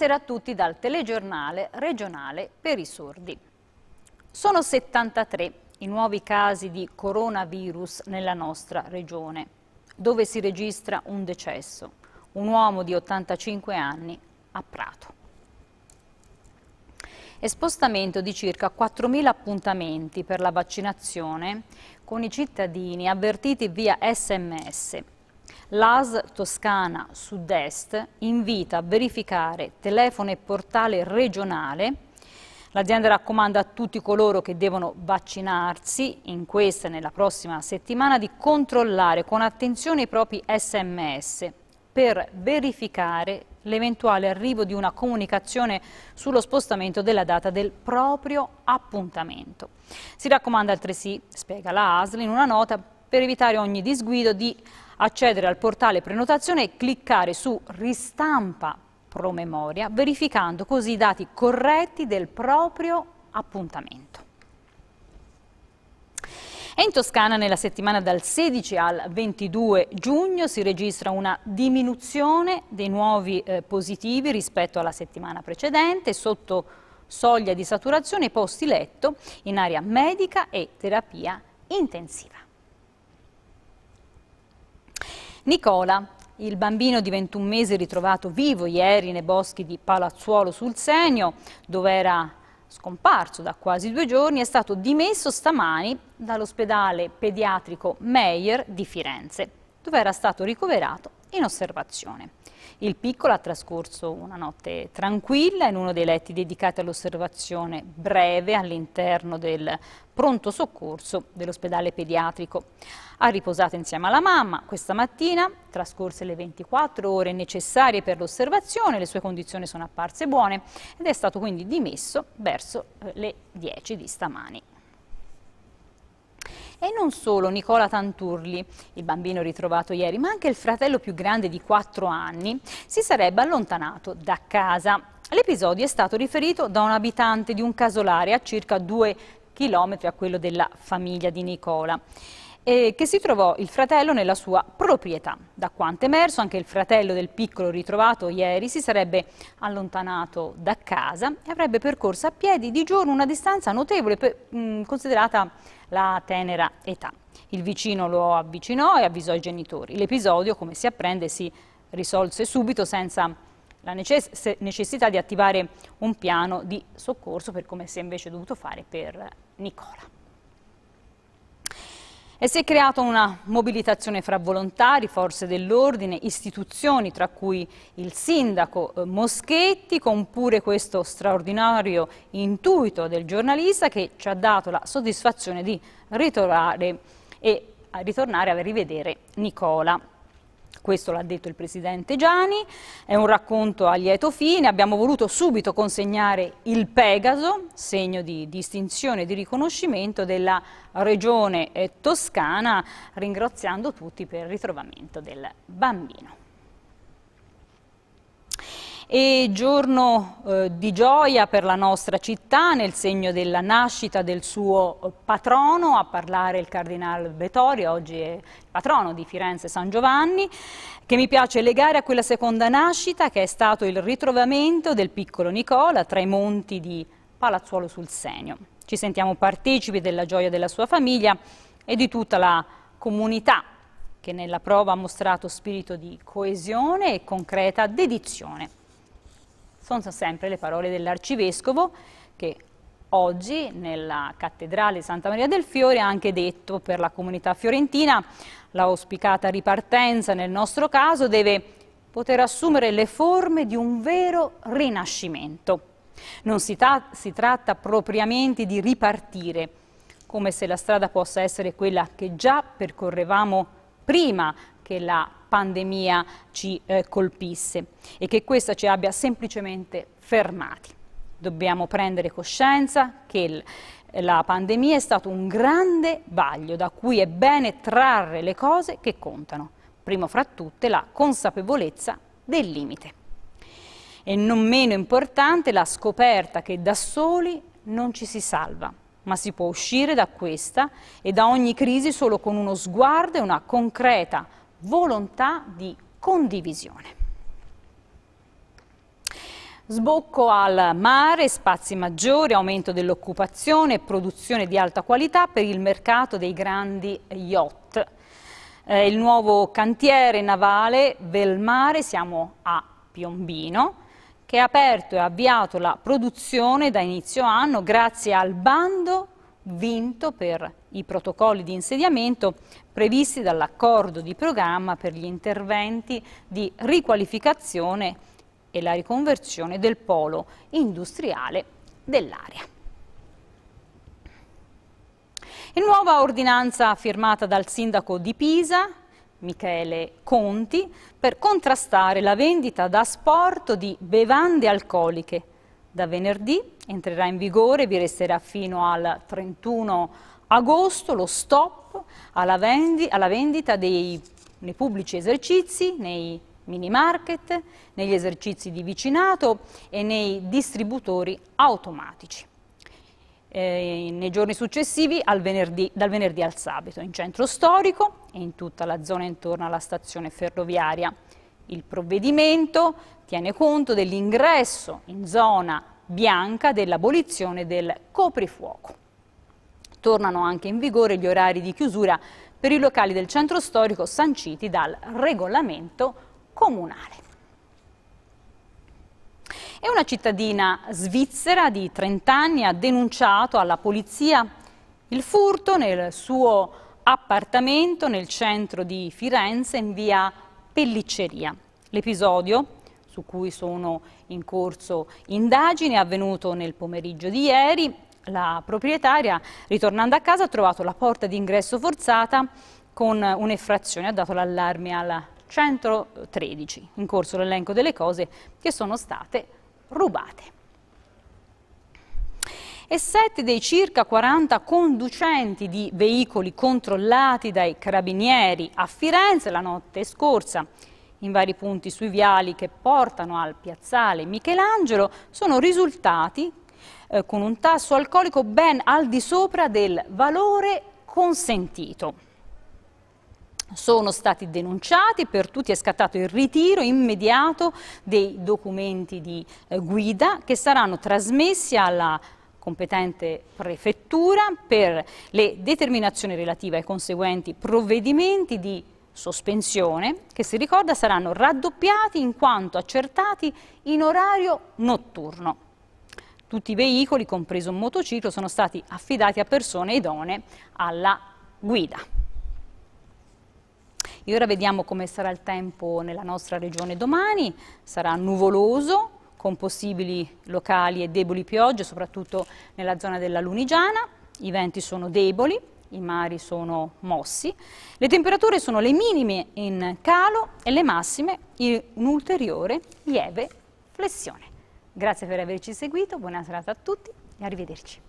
Buonasera a tutti dal telegiornale regionale per i sordi. Sono 73 i nuovi casi di coronavirus nella nostra regione, dove si registra un decesso, un uomo di 85 anni a Prato. E spostamento di circa 4.000 appuntamenti per la vaccinazione con i cittadini avvertiti via sms l'AS Toscana Sud-Est invita a verificare telefono e portale regionale L'azienda raccomanda a tutti coloro che devono vaccinarsi in questa e nella prossima settimana di controllare con attenzione i propri sms per verificare l'eventuale arrivo di una comunicazione sullo spostamento della data del proprio appuntamento. Si raccomanda altresì, spiega la ASL in una nota, per evitare ogni disguido di accedere al portale prenotazione e cliccare su ristampa promemoria, verificando così i dati corretti del proprio appuntamento. E in Toscana nella settimana dal 16 al 22 giugno si registra una diminuzione dei nuovi eh, positivi rispetto alla settimana precedente, sotto soglia di saturazione posti letto in area medica e terapia intensiva. Nicola, il bambino di 21 mesi ritrovato vivo ieri nei boschi di Palazzuolo sul Senio, dove era scomparso da quasi due giorni, è stato dimesso stamani dall'ospedale pediatrico Meyer di Firenze, dove era stato ricoverato in osservazione. Il piccolo ha trascorso una notte tranquilla in uno dei letti dedicati all'osservazione breve all'interno del pronto soccorso dell'ospedale pediatrico. Ha riposato insieme alla mamma questa mattina, trascorse le 24 ore necessarie per l'osservazione, le sue condizioni sono apparse buone ed è stato quindi dimesso verso eh, le 10 di stamani. E non solo Nicola Tanturli, il bambino ritrovato ieri, ma anche il fratello più grande di 4 anni, si sarebbe allontanato da casa. L'episodio è stato riferito da un abitante di un casolare a circa 2 chilometri a quello della famiglia di Nicola eh, che si trovò il fratello nella sua proprietà. Da quanto emerso, anche il fratello del piccolo ritrovato ieri si sarebbe allontanato da casa e avrebbe percorso a piedi di giorno una distanza notevole, per, mh, mm, considerata la tenera età. Il vicino lo avvicinò e avvisò i genitori. L'episodio, come si apprende, si risolse subito senza la necess necessità di attivare un piano di soccorso per come si è invece dovuto fare per Nicola. E si è creata una mobilitazione fra volontari, forze dell'ordine, istituzioni, tra cui il sindaco eh, Moschetti, con pure questo straordinario intuito del giornalista che ci ha dato la soddisfazione di ritornare e ritornare a rivedere Nicola. Questo l'ha detto il presidente Gianni, è un racconto a lieto fine, abbiamo voluto subito consegnare il Pegaso, segno di distinzione e di riconoscimento della regione eh, toscana, ringraziando tutti per il ritrovamento del bambino e giorno eh, di gioia per la nostra città nel segno della nascita del suo patrono, a parlare il cardinale Betori, oggi è patrono di Firenze San Giovanni, che mi piace legare a quella seconda nascita che è stato il ritrovamento del piccolo Nicola tra i monti di Palazzuolo sul Senio. Ci sentiamo partecipi della gioia della sua famiglia e di tutta la comunità che nella prova ha mostrato spirito di coesione e concreta dedizione. Sono sempre le parole dell'arcivescovo che oggi nella cattedrale Santa Maria del Fiore ha anche detto per la comunità fiorentina l'auspicata ripartenza nel nostro caso deve poter assumere le forme di un vero rinascimento. Non si, si tratta propriamente di ripartire, come se la strada possa essere quella che già percorrevamo prima che la pandemia ci eh, colpisse e che questa ci abbia semplicemente fermati. Dobbiamo prendere coscienza che il, la pandemia è stato un grande vaglio da cui è bene trarre le cose che contano, primo fra tutte la consapevolezza del limite. E non meno importante la scoperta che da soli non ci si salva, ma si può uscire da questa e da ogni crisi solo con uno sguardo e una concreta volontà di condivisione. Sbocco al mare, spazi maggiori, aumento dell'occupazione, produzione di alta qualità per il mercato dei grandi yacht. Eh, il nuovo cantiere navale Velmare, siamo a Piombino, che ha aperto e avviato la produzione da inizio anno grazie al bando vinto per i protocolli di insediamento previsti dall'accordo di programma per gli interventi di riqualificazione e la riconversione del polo industriale dell'area. E nuova ordinanza firmata dal sindaco di Pisa, Michele Conti, per contrastare la vendita da sport di bevande alcoliche da venerdì, entrerà in vigore, vi resterà fino al 31 agosto lo stop alla, vendi, alla vendita dei, nei pubblici esercizi, nei mini market, negli esercizi di vicinato e nei distributori automatici. Eh, nei giorni successivi venerdì, dal venerdì al sabato in centro storico e in tutta la zona intorno alla stazione ferroviaria il provvedimento tiene conto dell'ingresso in zona bianca dell'abolizione del coprifuoco. Tornano anche in vigore gli orari di chiusura per i locali del centro storico sanciti dal regolamento comunale. E una cittadina svizzera di 30 anni ha denunciato alla polizia il furto nel suo appartamento nel centro di Firenze in via pellicceria. L'episodio, su cui sono in corso indagini, è avvenuto nel pomeriggio di ieri. La proprietaria, ritornando a casa, ha trovato la porta d'ingresso forzata con un'effrazione, ha dato l'allarme al 113, in corso l'elenco delle cose che sono state rubate e 7 dei circa 40 conducenti di veicoli controllati dai carabinieri a Firenze la notte scorsa. In vari punti sui viali che portano al piazzale Michelangelo sono risultati eh, con un tasso alcolico ben al di sopra del valore consentito. Sono stati denunciati, per tutti è scattato il ritiro immediato dei documenti di eh, guida che saranno trasmessi alla competente prefettura per le determinazioni relative ai conseguenti provvedimenti di sospensione che si ricorda saranno raddoppiati in quanto accertati in orario notturno. Tutti i veicoli, compreso un motociclo, sono stati affidati a persone idonee alla guida. E ora vediamo come sarà il tempo nella nostra regione domani. Sarà nuvoloso, con possibili locali e deboli piogge, soprattutto nella zona della Lunigiana. I venti sono deboli, i mari sono mossi, le temperature sono le minime in calo e le massime in un'ulteriore lieve flessione. Grazie per averci seguito, buona serata a tutti e arrivederci.